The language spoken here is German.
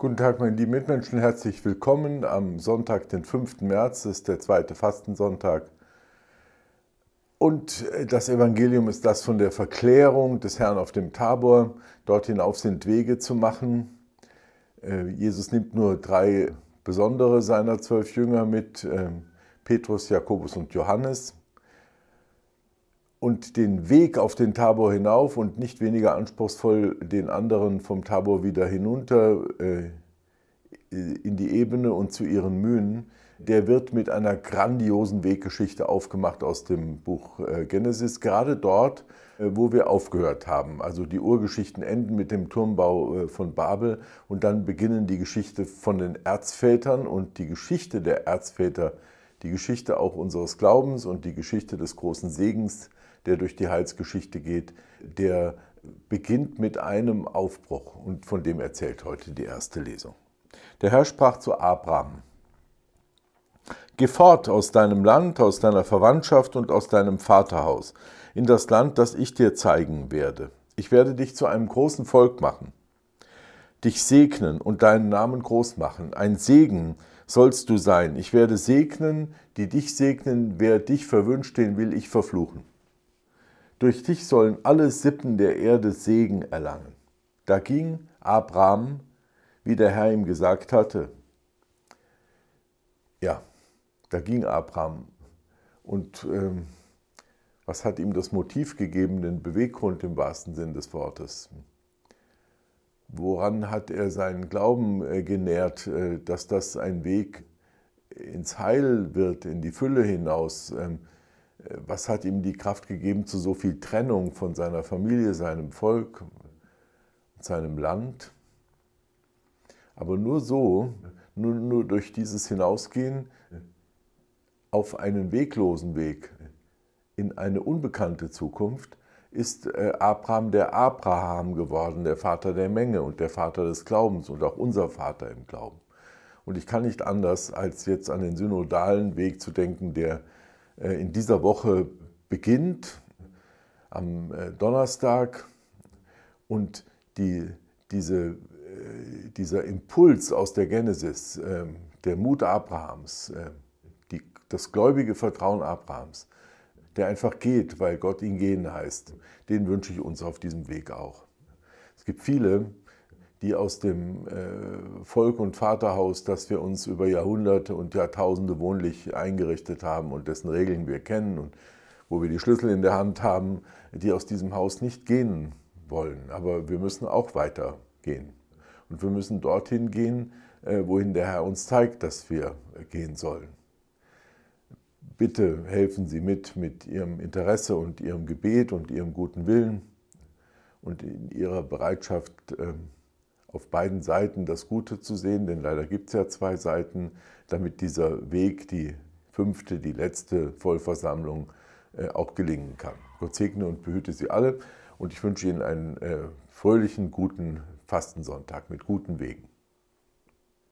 Guten Tag, meine lieben Mitmenschen, herzlich willkommen. Am Sonntag, den 5. März, das ist der zweite Fastensonntag. Und äh, das Evangelium ist das von der Verklärung des Herrn auf dem Tabor. Dorthin auf sind Wege zu machen. Äh, Jesus nimmt nur drei besondere seiner zwölf Jünger mit, ähm, Petrus, Jakobus und Johannes und den Weg auf den Tabor hinauf und nicht weniger anspruchsvoll den anderen vom Tabor wieder hinunter äh, in die Ebene und zu ihren Mühen, der wird mit einer grandiosen Weggeschichte aufgemacht aus dem Buch äh, Genesis, gerade dort, äh, wo wir aufgehört haben. Also die Urgeschichten enden mit dem Turmbau äh, von Babel und dann beginnen die Geschichte von den Erzvätern und die Geschichte der Erzväter die Geschichte auch unseres Glaubens und die Geschichte des großen Segens, der durch die Heilsgeschichte geht, der beginnt mit einem Aufbruch und von dem erzählt heute die erste Lesung. Der Herr sprach zu Abraham, Geh fort aus deinem Land, aus deiner Verwandtschaft und aus deinem Vaterhaus, in das Land, das ich dir zeigen werde. Ich werde dich zu einem großen Volk machen, dich segnen und deinen Namen groß machen, ein Segen, sollst du sein. Ich werde segnen, die dich segnen, wer dich verwünscht, den will ich verfluchen. Durch dich sollen alle Sippen der Erde Segen erlangen. Da ging Abraham, wie der Herr ihm gesagt hatte. Ja, da ging Abraham. Und ähm, was hat ihm das Motiv gegeben, den Beweggrund im wahrsten Sinn des Wortes? Woran hat er seinen Glauben äh, genährt, äh, dass das ein Weg ins Heil wird, in die Fülle hinaus? Ähm, äh, was hat ihm die Kraft gegeben zu so viel Trennung von seiner Familie, seinem Volk, seinem Land? Aber nur so, nur, nur durch dieses Hinausgehen auf einen weglosen Weg in eine unbekannte Zukunft, ist äh, Abraham der Abraham geworden, der Vater der Menge und der Vater des Glaubens und auch unser Vater im Glauben. Und ich kann nicht anders, als jetzt an den synodalen Weg zu denken, der äh, in dieser Woche beginnt, am äh, Donnerstag. Und die, diese, dieser Impuls aus der Genesis, der Mut Abrahams, die, das gläubige Vertrauen Abrahams, der einfach geht, weil Gott ihn gehen heißt. Den wünsche ich uns auf diesem Weg auch. Es gibt viele, die aus dem äh, Volk und Vaterhaus, das wir uns über Jahrhunderte und Jahrtausende wohnlich eingerichtet haben und dessen Regeln wir kennen und wo wir die Schlüssel in der Hand haben, die aus diesem Haus nicht gehen wollen. Aber wir müssen auch weitergehen. Und wir müssen dorthin gehen, äh, wohin der Herr uns zeigt, dass wir gehen sollen bitte helfen Sie mit, mit Ihrem Interesse und Ihrem Gebet und Ihrem guten Willen und in Ihrer Bereitschaft, ähm, auf beiden Seiten das Gute zu sehen, denn leider gibt es ja zwei Seiten, damit dieser Weg, die fünfte, die letzte Vollversammlung, äh, auch gelingen kann. Gott segne und behüte Sie alle und ich wünsche Ihnen einen äh, fröhlichen, guten Fastensonntag mit guten Wegen.